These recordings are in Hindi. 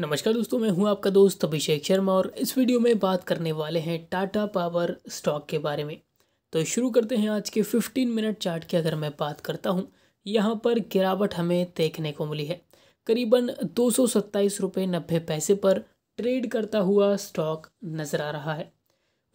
नमस्कार दोस्तों मैं हूं आपका दोस्त अभिषेक शर्मा और इस वीडियो में बात करने वाले हैं टाटा पावर स्टॉक के बारे में तो शुरू करते हैं आज के 15 मिनट चार्ट की अगर मैं बात करता हूं यहां पर गिरावट हमें देखने को मिली है करीबन दो सौ नब्बे पैसे पर ट्रेड करता हुआ स्टॉक नज़र आ रहा है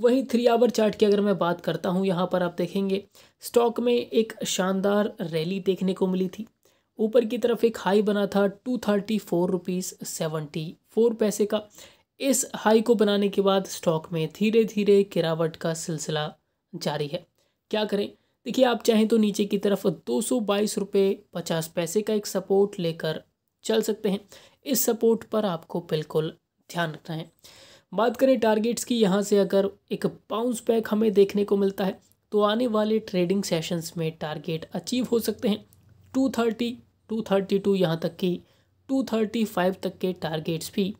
वहीं थ्री आवर चार्ट की अगर मैं बात करता हूँ यहाँ पर आप देखेंगे स्टॉक में एक शानदार रैली देखने को मिली थी ऊपर की तरफ एक हाई बना था two thirty four rupees seventy four पैसे का इस हाई को बनाने के बाद स्टॉक में धीरे धीरे गिरावट का सिलसिला जारी है क्या करें देखिए आप चाहें तो नीचे की तरफ दो सौ बाईस रुपये पचास पैसे का एक सपोर्ट लेकर चल सकते हैं इस सपोर्ट पर आपको बिल्कुल ध्यान रखना है बात करें टारगेट्स की यहाँ से अगर एक बाउंस बैक हमें देखने को मिलता है तो आने वाले ट्रेडिंग सेशंस में टारगेट अचीव हो सकते हैं टू थर्टी 232 यहाँ तक कि 235 तक के टारगेट्स भी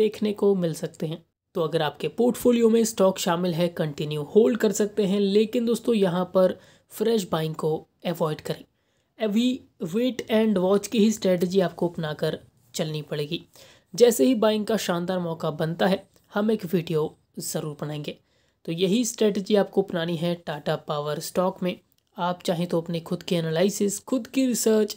देखने को मिल सकते हैं तो अगर आपके पोर्टफोलियो में स्टॉक शामिल है कंटिन्यू होल्ड कर सकते हैं लेकिन दोस्तों यहाँ पर फ्रेश बाइंग को अवॉइड करें अभी वेट एंड वॉच की ही स्ट्रेटजी आपको अपनाकर चलनी पड़ेगी जैसे ही बाइंग का शानदार मौका बनता है हम एक वीडियो ज़रूर बनाएंगे तो यही स्ट्रेटजी आपको अपनानी है टाटा पावर स्टॉक में आप चाहें तो अपने खुद के एनालिसिस खुद की रिसर्च